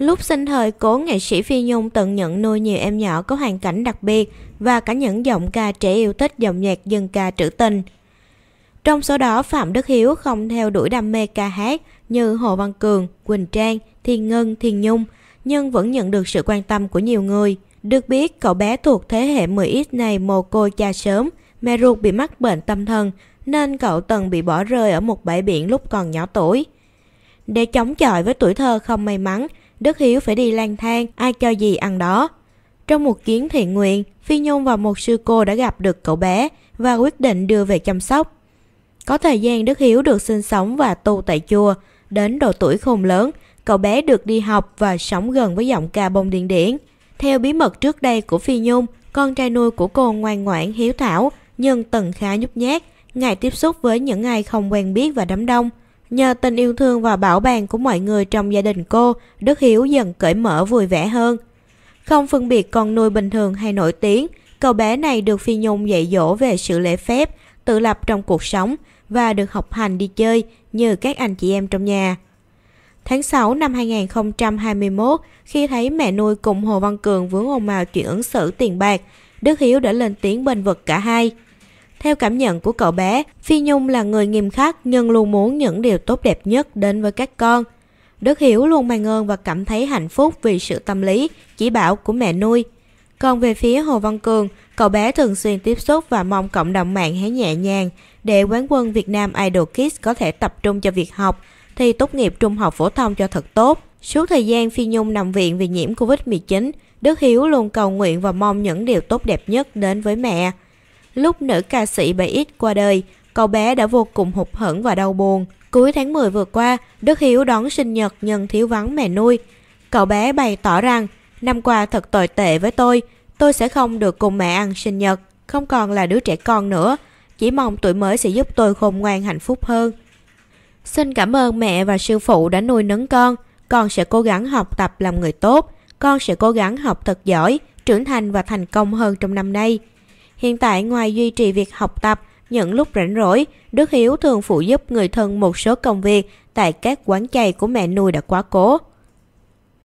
Lúc sinh thời, cố nghệ sĩ Phi Nhung từng nhận nuôi nhiều em nhỏ có hoàn cảnh đặc biệt và cả những giọng ca trẻ yêu thích dòng nhạc dân ca trữ tình. Trong số đó, Phạm Đức Hiếu không theo đuổi đam mê ca hát như Hồ Văn Cường, Quỳnh Trang, Thiên Ngân, Thiên Nhung, nhưng vẫn nhận được sự quan tâm của nhiều người. Được biết, cậu bé thuộc thế hệ 10X này mồ côi cha sớm, mẹ ruột bị mắc bệnh tâm thần, nên cậu từng bị bỏ rơi ở một bãi biển lúc còn nhỏ tuổi. Để chống chọi với tuổi thơ không may mắn, Đức Hiếu phải đi lang thang, ai cho gì ăn đó. Trong một chuyến thiện nguyện, Phi Nhung và một sư cô đã gặp được cậu bé và quyết định đưa về chăm sóc. Có thời gian Đức Hiếu được sinh sống và tu tại chùa, đến độ tuổi khôn lớn, cậu bé được đi học và sống gần với giọng ca bông điện điển. Theo bí mật trước đây của Phi Nhung, con trai nuôi của cô ngoan ngoãn hiếu thảo nhưng từng khá nhút nhát, ngày tiếp xúc với những ai không quen biết và đám đông. Nhờ tình yêu thương và bảo bàn của mọi người trong gia đình cô, Đức Hiếu dần cởi mở vui vẻ hơn. Không phân biệt con nuôi bình thường hay nổi tiếng, cậu bé này được Phi Nhung dạy dỗ về sự lễ phép, tự lập trong cuộc sống và được học hành đi chơi như các anh chị em trong nhà. Tháng 6 năm 2021, khi thấy mẹ nuôi cùng Hồ Văn Cường vướng ồn ào chuyện ứng xử tiền bạc, Đức Hiếu đã lên tiếng bên vực cả hai. Theo cảm nhận của cậu bé, Phi Nhung là người nghiêm khắc nhưng luôn muốn những điều tốt đẹp nhất đến với các con. Đức Hiểu luôn mang ơn và cảm thấy hạnh phúc vì sự tâm lý, chỉ bảo của mẹ nuôi. Còn về phía Hồ Văn Cường, cậu bé thường xuyên tiếp xúc và mong cộng đồng mạng hãy nhẹ nhàng để quán quân Việt Nam Idol Kids có thể tập trung cho việc học, thi tốt nghiệp trung học phổ thông cho thật tốt. Suốt thời gian Phi Nhung nằm viện vì nhiễm Covid-19, Đức Hiếu luôn cầu nguyện và mong những điều tốt đẹp nhất đến với mẹ. Lúc nữ ca sĩ bà X qua đời, cậu bé đã vô cùng hụt hẫng và đau buồn. Cuối tháng 10 vừa qua, Đức Hiếu đón sinh nhật nhân thiếu vắng mẹ nuôi. Cậu bé bày tỏ rằng, năm qua thật tồi tệ với tôi, tôi sẽ không được cùng mẹ ăn sinh nhật, không còn là đứa trẻ con nữa. Chỉ mong tuổi mới sẽ giúp tôi khôn ngoan hạnh phúc hơn. Xin cảm ơn mẹ và sư phụ đã nuôi nấng con. Con sẽ cố gắng học tập làm người tốt. Con sẽ cố gắng học thật giỏi, trưởng thành và thành công hơn trong năm nay. Hiện tại ngoài duy trì việc học tập, những lúc rảnh rỗi, Đức Hiếu thường phụ giúp người thân một số công việc tại các quán chay của mẹ nuôi đã quá cố.